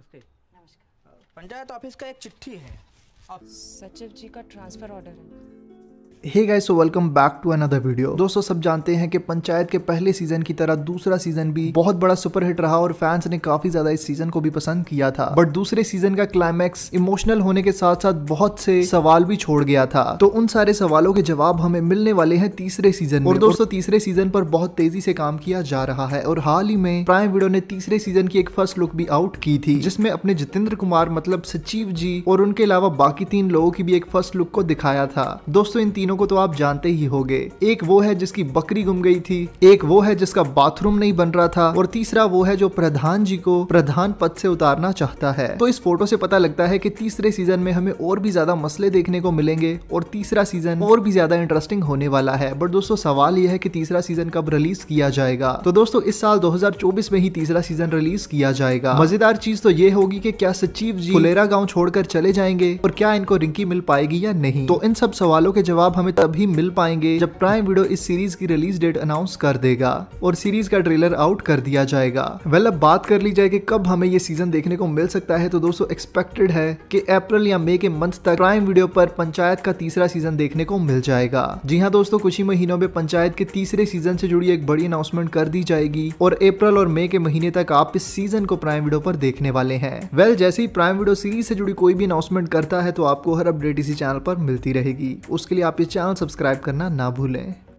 नमस्ते नमस्कार पंचायत ऑफिस का एक चिट्ठी है सचिव जी का ट्रांसफर ऑर्डर है hey guys so welcome back to another video दोस्तों सब जानते हैं कि पंचायत के पहले सीजन की तरह दूसरा सीजन भी बहुत बड़ा सुपरहिट रहा और फैंस ने काफी ज्यादा इस सीजन को भी पसंद किया था बट दूसरे सीजन का क्लाइमैक्स इमोशनल होने के साथ साथ बहुत से सवाल भी छोड़ गया था तो उन सारे सवालों के जवाब हमें मिलने वाले हैं तीसरे सीजन में और दोस्तों तीसरे सीजन पर बहुत तेजी से काम किया जा रहा है और हाल ही में प्राइम वीडियो ने तीसरे सीजन की एक फर्स्ट लुक भी आउट की थी जिसमें अपने जितेंद्र कुमार मतलब सचिव जी और उनके अलावा बाकी तीन लोगों की भी एक फर्स्ट लुक को दिखाया था दोस्तों इन तीनों तीनों को तो आप जानते ही होंगे एक वो है जिसकी बकरी गुम गई थी एक वो है जिसका बाथरूम नहीं बन रहा था और तीसरा वो है जो प्रधान जी को प्रधान पद से उतारना चाहता है तो इस फोटो से पता लगता है कि तीसरे सीजन में हमें और भी ज्यादा मसले देखने को मिलेंगे और तीसरा सीजन और भी ज्यादा इंटरेस्टिंग होने वाला है बट दोस्तों सवाल यह है कि तीसरा सीजन कब रिलीज किया जाएगा तो दोस्तों इस साल दो में ही तीसरा सीजन रिलीज किया जाएगा मजेदार चीज तो ये होगी कि क्या सचिव जी फुलेरा गांव छोड़कर चले जाएंगे और क्या इनको रिंकी मिल पाएगी या नहीं तो इन सब सवालों के जवाब हमें तभी मिल पाएंगे जब प्राइम वीडियो इस सीरीज की रिलीज डेट अनाउंस कर देगा और सीरीज का ट्रेलर आउट कर दिया जाएगा वेल अब बात कर ली जाए कि कब हमें ये सीजन देखने को मिल सकता है तो दोस्तों एक्सपेक्टेड है कि अप्रैल या मई के मंथ तक प्राइम वीडियो पर पंचायत का तीसरा सीजन देखने को मिल जाएगा जी हाँ दोस्तों कुछ ही महीनों में पंचायत के तीसरे सीजन से जुड़ी एक बड़ी अनाउंसमेंट कर दी जाएगी और अप्रैल और मई के महीने तक आप इस सीजन को प्राइम वीडियो पर देखने वाले हैं वेल well, जैसे ही प्राइम वीडियो सीरीज से जुड़ी कोई भी अनाउंसमेंट करता है तो आपको हर अपडेट इसी चैनल पर मिलती रहेगी उसके लिए आप इस चैनल सब्सक्राइब करना ना भूलें